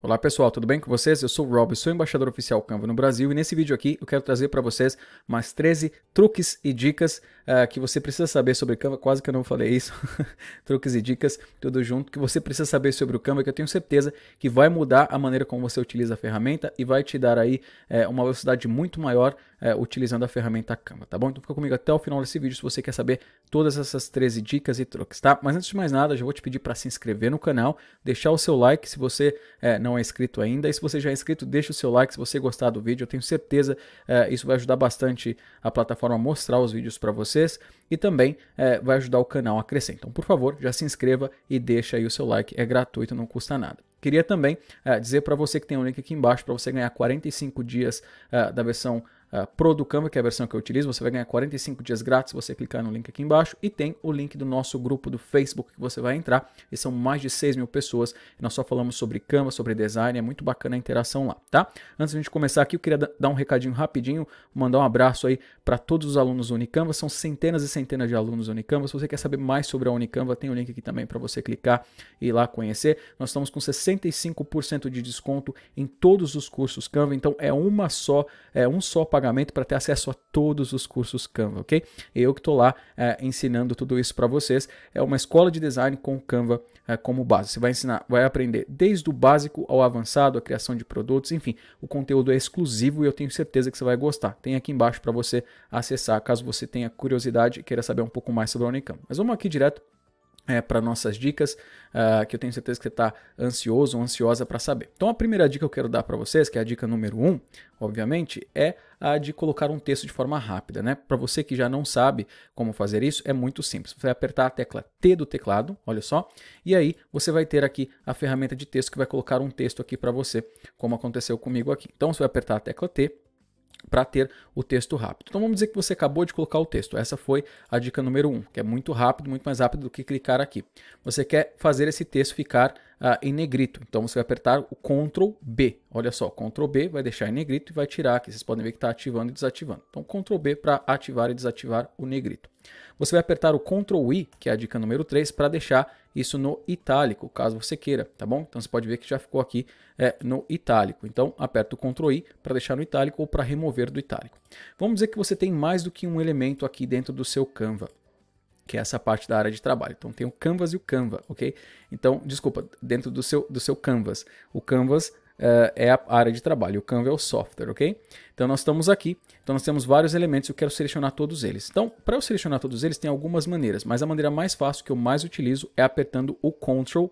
Olá pessoal, tudo bem com vocês? Eu sou o Rob, sou embaixador oficial Canva no Brasil e nesse vídeo aqui eu quero trazer para vocês mais 13 truques e dicas uh, que você precisa saber sobre Canva. Quase que eu não falei isso. truques e dicas, tudo junto, que você precisa saber sobre o Canva, que eu tenho certeza que vai mudar a maneira como você utiliza a ferramenta e vai te dar aí eh, uma velocidade muito maior é, utilizando a ferramenta Canva, tá bom? Então fica comigo até o final desse vídeo se você quer saber todas essas 13 dicas e truques, tá? Mas antes de mais nada, já vou te pedir para se inscrever no canal, deixar o seu like se você é, não é inscrito ainda, e se você já é inscrito, deixa o seu like se você gostar do vídeo, eu tenho certeza é, isso vai ajudar bastante a plataforma a mostrar os vídeos para vocês e também é, vai ajudar o canal a crescer. Então, por favor, já se inscreva e deixa aí o seu like, é gratuito, não custa nada. Queria também é, dizer para você que tem um link aqui embaixo para você ganhar 45 dias é, da versão uh, Pro do Canva, que é a versão que eu utilizo. Você vai ganhar 45 dias grátis se você clicar no link aqui embaixo. E tem o link do nosso grupo do Facebook que você vai entrar. E são mais de 6 mil pessoas. Nós só falamos sobre Canva, sobre design. É muito bacana a interação lá, tá? Antes de a gente começar aqui, eu queria dar um recadinho rapidinho. Mandar um abraço aí para todos os alunos do Unicanva. São centenas e centenas de alunos do Unicanva. Se você quer saber mais sobre a Unicanva, tem o um link aqui também para você clicar e ir lá conhecer. Nós estamos com 65% de desconto em todos os cursos Canva. Então é uma só, é um só pagamento pagamento para ter acesso a todos os cursos Canva, ok? Eu que estou lá é, ensinando tudo isso para vocês. É uma escola de design com Canva é, como base. Você vai ensinar, vai aprender desde o básico ao avançado, a criação de produtos, enfim. O conteúdo é exclusivo e eu tenho certeza que você vai gostar. Tem aqui embaixo para você acessar, caso você tenha curiosidade e queira saber um pouco mais sobre a Unicamp. Mas vamos aqui direto é, para nossas dicas, uh, que eu tenho certeza que você está ansioso ou ansiosa para saber. Então, a primeira dica que eu quero dar para vocês, que é a dica número um, obviamente, é a de colocar um texto de forma rápida. Né? Para você que já não sabe como fazer isso, é muito simples. Você vai apertar a tecla T do teclado, olha só, e aí você vai ter aqui a ferramenta de texto que vai colocar um texto aqui para você, como aconteceu comigo aqui. Então, você vai apertar a tecla T, para ter o texto rápido. Então vamos dizer que você acabou de colocar o texto. Essa foi a dica número 1, um, que é muito rápido, muito mais rápido do que clicar aqui. Você quer fazer esse texto ficar ah, em negrito. Então você vai apertar o Ctrl B. Olha só, Ctrl B vai deixar em negrito e vai tirar aqui. Vocês podem ver que está ativando e desativando. Então Ctrl B para ativar e desativar o negrito. Você vai apertar o Ctrl I, que é a dica número 3, para deixar isso no itálico, caso você queira, tá bom? Então você pode ver que já ficou aqui é, no itálico. Então aperta o Ctrl I para deixar no itálico ou para remover do itálico. Vamos dizer que você tem mais do que um elemento aqui dentro do seu Canva que é essa parte da área de trabalho. Então tem o Canvas e o Canva, ok? Então, desculpa, dentro do seu, do seu Canvas. O Canvas uh, é a área de trabalho, o Canva é o software, ok? Então nós estamos aqui, então nós temos vários elementos, eu quero selecionar todos eles. Então, para eu selecionar todos eles, tem algumas maneiras, mas a maneira mais fácil que eu mais utilizo é apertando o Ctrl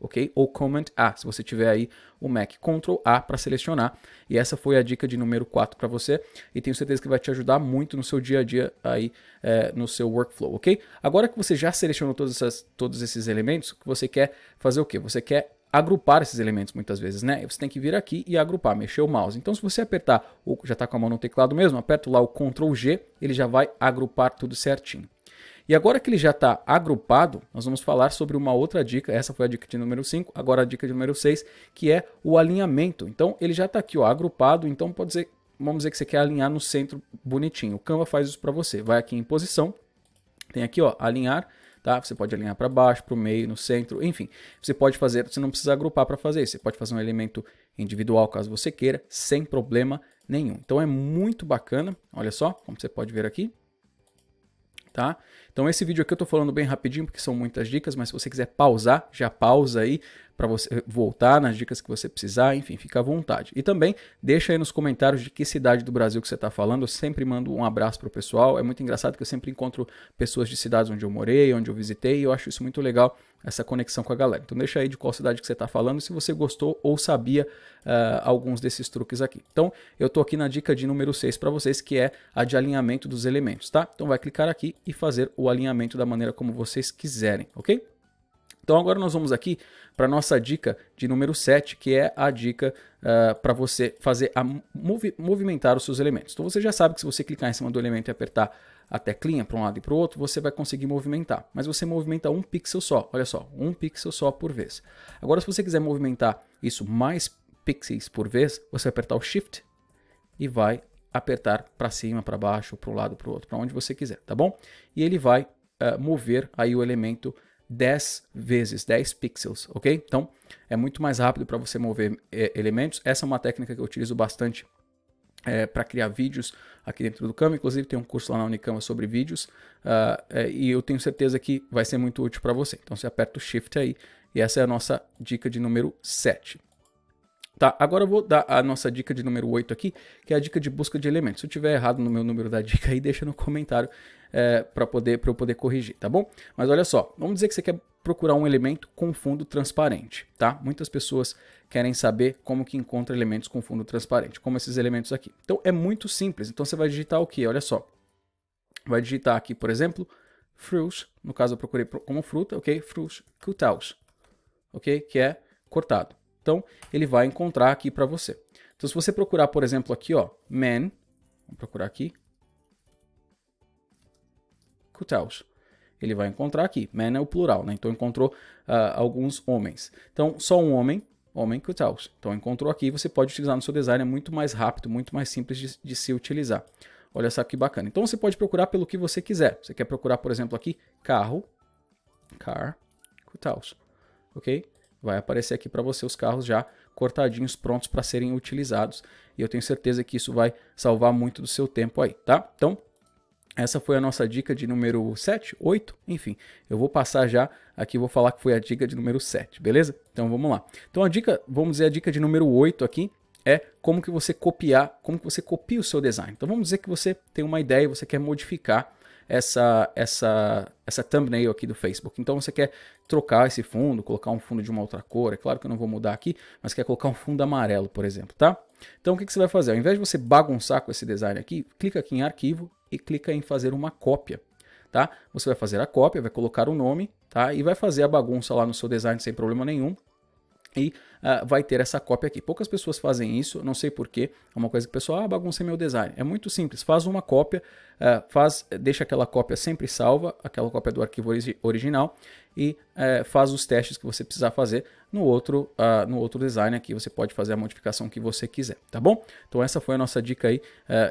ok? Ou Command A, se você tiver aí o Mac. Ctrl A para selecionar. E essa foi a dica de número 4 para você. E tenho certeza que vai te ajudar muito no seu dia a dia aí, é, no seu workflow, ok? Agora que você já selecionou todas essas, todos esses elementos, o que você quer fazer o quê? Você quer agrupar esses elementos muitas vezes, né? Você tem que vir aqui e agrupar, mexer o mouse. Então, se você apertar, ou já está com a mão no teclado mesmo, aperta lá o Ctrl G, ele já vai agrupar tudo certinho. E agora que ele já está agrupado, nós vamos falar sobre uma outra dica. Essa foi a dica de número 5, agora a dica de número 6, que é o alinhamento. Então ele já está aqui ó, agrupado, então pode dizer, vamos dizer que você quer alinhar no centro bonitinho. O Canva faz isso para você. Vai aqui em posição, tem aqui ó, alinhar, tá? Você pode alinhar para baixo, para o meio, no centro, enfim. Você pode fazer, você não precisa agrupar para fazer isso. Você pode fazer um elemento individual, caso você queira, sem problema nenhum. Então é muito bacana. Olha só, como você pode ver aqui, tá? Então esse vídeo aqui eu tô falando bem rapidinho porque são muitas dicas, mas se você quiser pausar, já pausa aí para você eh, voltar nas dicas que você precisar, enfim, fica à vontade. E também deixa aí nos comentários de que cidade do Brasil que você está falando. Eu sempre mando um abraço pro pessoal. É muito engraçado que eu sempre encontro pessoas de cidades onde eu morei, onde eu visitei, e eu acho isso muito legal essa conexão com a galera. Então deixa aí de qual cidade que você está falando, se você gostou ou sabia uh, alguns desses truques aqui. Então eu estou aqui na dica de número 6 para vocês, que é a de alinhamento dos elementos, tá? Então vai clicar aqui e fazer o alinhamento da maneira como vocês quiserem, ok? Então agora nós vamos aqui para nossa dica de número 7, que é a dica uh, ah, para você fazer a movi movimentar os seus elementos. Então você já sabe que se você clicar em cima do elemento e apertar a teclinha para um lado e para o outro, você vai conseguir movimentar. Mas você movimenta um pixel só, olha só, um pixel só por vez. Agora se você quiser movimentar isso mais pixels por vez, você vai apertar o Shift e vai apertar para cima, para baixo, para um lado, para o outro, para onde você quiser, tá bom? E ele vai uh, mover aí o elemento 10 vezes, 10 pixels, ok? Então é muito mais rápido para você mover é, elementos. Essa é uma técnica que eu utilizo bastante é, para criar vídeos aqui dentro do Canva. Inclusive tem um curso lá na Unicama sobre vídeos uh, é, e eu tenho certeza que vai ser muito útil para você. Então você aperta o Shift aí e essa é a nossa dica de número 7. Tá, agora eu vou dar a nossa dica de número 8 aqui, que é a dica de busca de elementos. Se eu tiver errado no meu número da dica aí, deixa no comentário é, para poder, eu poder corrigir, tá bom? Mas olha só, vamos dizer que você quer procurar um elemento com fundo transparente, tá? Muitas pessoas querem saber como que encontra elementos com fundo transparente, como esses elementos aqui. Então é muito simples. Então você vai digitar o que? Olha só. Vai digitar aqui, por exemplo, fruits, no caso eu procurei como fruta, ok? Fruits cutouts ok? Que é cortado. Então ele vai encontrar aqui para você. Então se você procurar, por exemplo, aqui, ó, man, vamos procurar aqui, kutaus. Ele vai encontrar aqui, men é o plural, né? Então encontrou uh, alguns homens. Então, só um homem, homem kutaus. Então encontrou aqui, você pode utilizar no seu design, é muito mais rápido, muito mais simples de, de se utilizar. Olha só que bacana. Então você pode procurar pelo que você quiser. Você quer procurar, por exemplo, aqui, carro, car, kutaus, ok? Vai aparecer aqui para você os carros já cortadinhos, prontos para serem utilizados. E eu tenho certeza que isso vai salvar muito do seu tempo aí, tá? Então, essa foi a nossa dica de número 7, 8, enfim. Eu vou passar já aqui, vou falar que foi a dica de número 7, beleza? Então vamos lá. Então a dica, vamos dizer a dica de número 8 aqui é como que você copiar, como que você copia o seu design. Então vamos dizer que você tem uma ideia e você quer modificar essa, essa, essa thumbnail aqui do Facebook. Então você quer trocar esse fundo, colocar um fundo de uma outra cor, é claro que eu não vou mudar aqui, mas quer colocar um fundo amarelo, por exemplo, tá? Então o que, que você vai fazer? Ao invés de você bagunçar com esse design aqui, clica aqui em arquivo, e clica em fazer uma cópia. Tá? Você vai fazer a cópia, vai colocar o nome tá? e vai fazer a bagunça lá no seu design sem problema nenhum e uh, vai ter essa cópia aqui. Poucas pessoas fazem isso, não sei porquê. É uma coisa que o pessoal, ah, bagunça meu design. É muito simples, faz uma cópia, uh, faz, deixa aquela cópia sempre salva, aquela cópia do arquivo ori original, e uh, faz os testes que você precisar fazer no outro, ah, no outro design aqui. Você pode fazer a modificação que você quiser, tá bom? Então essa foi a nossa dica aí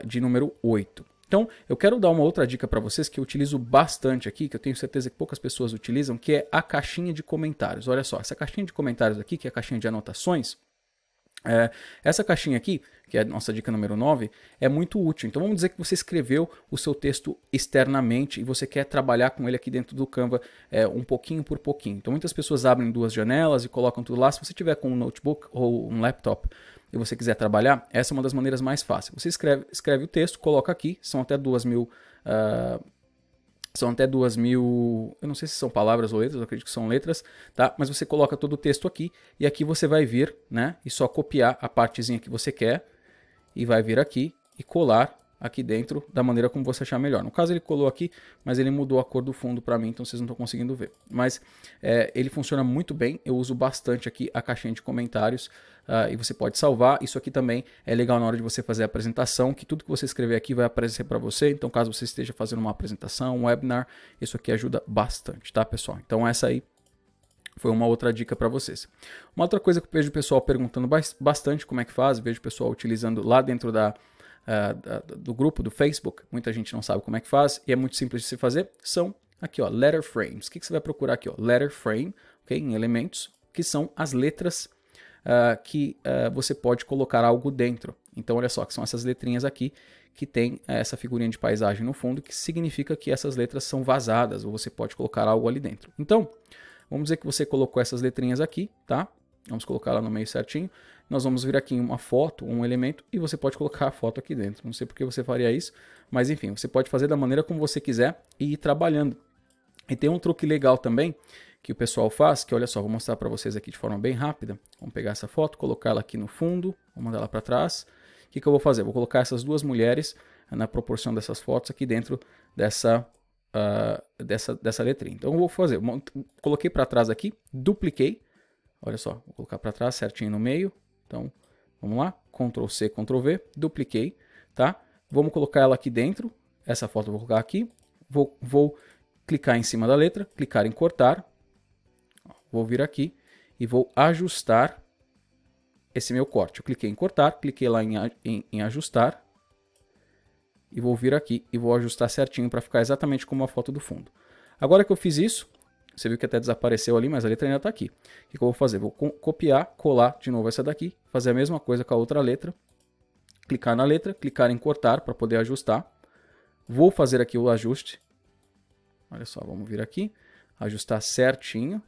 de número 8. Então, eu quero dar uma outra dica para vocês que eu utilizo bastante aqui, que eu tenho certeza que poucas pessoas utilizam, que é a caixinha de comentários. Olha só, essa caixinha de comentários aqui, que é a caixinha de anotações, é, essa caixinha aqui, que é a nossa dica número 9, é muito útil. Então vamos dizer que você escreveu o seu texto externamente e você quer trabalhar com ele aqui dentro do Canva é, um pouquinho por pouquinho. Então muitas pessoas abrem duas janelas e colocam tudo lá. Se você tiver com um notebook ou um laptop e você quiser trabalhar, essa é uma das maneiras mais fáceis. Você escreve, escreve o texto, coloca aqui, são até duas mil. Uh, são até duas mil. Eu não sei se são palavras ou letras, eu acredito que são letras, tá? Mas você coloca todo o texto aqui e aqui você vai vir, né? E só copiar a partezinha que você quer e vai vir aqui e colar aqui dentro da maneira como você achar melhor. No caso ele colou aqui, mas ele mudou a cor do fundo para mim, então vocês não estão conseguindo ver. Mas é, ele funciona muito bem, eu uso bastante aqui a caixinha de comentários uh, e você pode salvar. Isso aqui também é legal na hora de você fazer a apresentação, que tudo que você escrever aqui vai aparecer para você. Então, caso você esteja fazendo uma apresentação, um webinar, isso aqui ajuda bastante, tá, pessoal? Então, essa aí foi uma outra dica para vocês. Uma outra coisa que eu vejo o pessoal perguntando bastante como é que faz, vejo o pessoal utilizando lá dentro da, uh, do grupo do Facebook, muita gente não sabe como é que faz e é muito simples de se fazer, são aqui ó, letter frames. O que, que você vai procurar aqui ó? Letter frame, ok? Em elementos, que são as letras uh, que uh, você pode colocar algo dentro. Então, olha só, que são essas letrinhas aqui que tem eh, essa figurinha de paisagem no fundo, que significa que essas letras são vazadas, ou você pode colocar algo ali dentro. Então, vamos dizer que você colocou essas letrinhas aqui, tá? Vamos colocar lá no meio certinho. Nós vamos vir aqui uma foto, um elemento, e você pode colocar a foto aqui dentro. Não sei porque você faria isso, mas enfim, você pode fazer da maneira como você quiser e ir trabalhando. E tem um truque legal também, que o pessoal faz, que olha só, vou mostrar para vocês aqui de forma bem rápida. Vamos pegar essa foto, colocá-la aqui no fundo, vou mandar ela para trás. O que, que eu vou fazer? Vou colocar essas duas mulheres na proporção dessas fotos aqui dentro dessa Uh, dessa, dessa letrinha. Então, eu vou fazer, coloquei para trás aqui, dupliquei, olha só, vou colocar para trás certinho no meio, então, vamos lá, Ctrl C, Ctrl V, dupliquei, tá? Vamos colocar ela aqui dentro, essa foto eu vou colocar aqui, vou, vou clicar em cima da letra, clicar em cortar, Vou vir aqui e vou ajustar esse meu corte. Eu cliquei em cortar, cliquei lá em, em, em ajustar. E vou vir aqui e vou ajustar certinho para ficar exatamente como a foto do fundo. Agora que eu fiz isso, você viu que até desapareceu ali, mas a letra ainda está aqui. O que, que eu vou fazer? Vou copiar, colar de novo essa daqui, fazer a mesma coisa com a outra letra. Clicar na letra, clicar em cortar para poder ajustar. Vou fazer aqui o ajuste. Olha só, vamos vir aqui, ajustar certinho.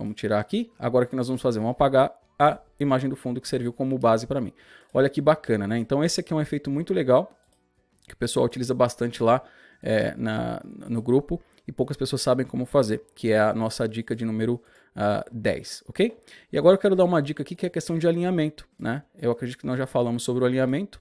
Vamos tirar aqui. Agora o que nós vamos fazer? Vamos apagar a imagem do fundo que serviu como base para mim. Olha que bacana, né? Então esse aqui é um efeito muito legal, que o pessoal utiliza bastante lá é, na, no grupo, e poucas pessoas sabem como fazer, que é a nossa dica de número uh, ah, 10, ok? E agora eu quero dar uma dica aqui que é a questão de alinhamento, né? Eu acredito que nós já falamos sobre o alinhamento,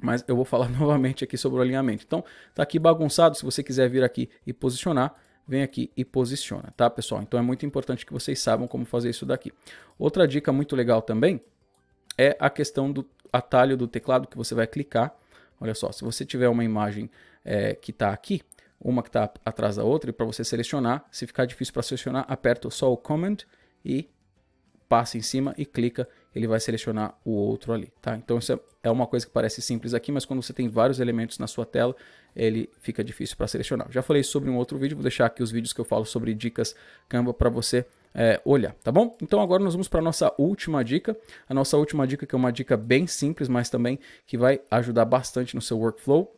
mas eu vou falar novamente aqui sobre o alinhamento. Então, tá aqui bagunçado, se você quiser vir aqui e posicionar, vem aqui e posiciona, tá, pessoal? Então é muito importante que vocês saibam como fazer isso daqui. Outra dica muito legal também é a questão do atalho do teclado que você vai clicar. Olha só, se você tiver uma imagem é, que está aqui, uma que está atrás da outra, e para você selecionar, se ficar difícil para selecionar, aperta só o Command e passa em cima e clica ele vai selecionar o outro ali, tá? Então isso é, é uma coisa que parece simples aqui, mas quando você tem vários elementos na sua tela, ele fica difícil para selecionar. Já falei sobre um outro vídeo, vou deixar aqui os vídeos que eu falo sobre dicas Canva para você é, olhar, tá bom? Então agora nós vamos para a nossa última dica. A nossa última dica que é uma dica bem simples, mas também que vai ajudar bastante no seu workflow,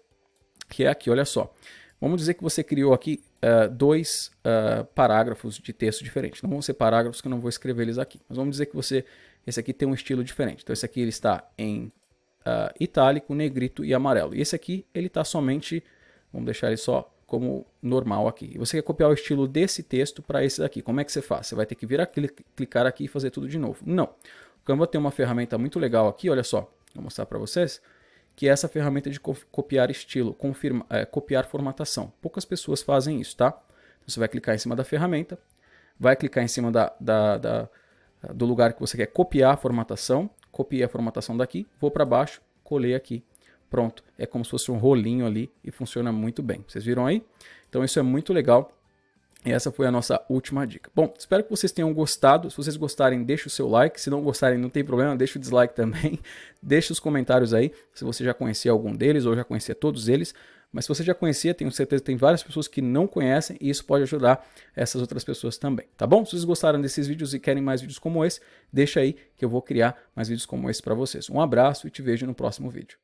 que é aqui, olha só. Vamos dizer que você criou aqui uh, dois uh, parágrafos de texto diferentes. Não vão ser parágrafos que eu não vou escrever eles aqui, mas vamos dizer que você esse aqui tem um estilo diferente. Então esse aqui ele está em uh, itálico, negrito e amarelo. E esse aqui ele está somente, vamos deixar ele só como normal aqui. E você quer copiar o estilo desse texto para esse daqui. Como é que você faz? Você vai ter que vir aqui, clicar aqui e fazer tudo de novo. Não. O Canva tem uma ferramenta muito legal aqui, olha só. Vou mostrar para vocês que é essa ferramenta de copiar estilo, confirma, é, copiar formatação. Poucas pessoas fazem isso, tá? Então, você vai clicar em cima da ferramenta, vai clicar em cima da, da, da do lugar que você quer copiar a formatação, copiei a formatação daqui, vou para baixo, colei aqui. Pronto, é como se fosse um rolinho ali e funciona muito bem. Vocês viram aí? Então isso é muito legal. E essa foi a nossa última dica. Bom, espero que vocês tenham gostado. Se vocês gostarem, deixe o seu like. Se não gostarem, não tem problema, deixe o dislike também. deixe os comentários aí, se você já conhecia algum deles ou já conhecia todos eles. Mas se você já conhecia, tenho certeza que tem várias pessoas que não conhecem e isso pode ajudar essas outras pessoas também, tá bom? Se vocês gostaram desses vídeos e querem mais vídeos como esse, deixa aí que eu vou criar mais vídeos como esse para vocês. Um abraço e te vejo no próximo vídeo.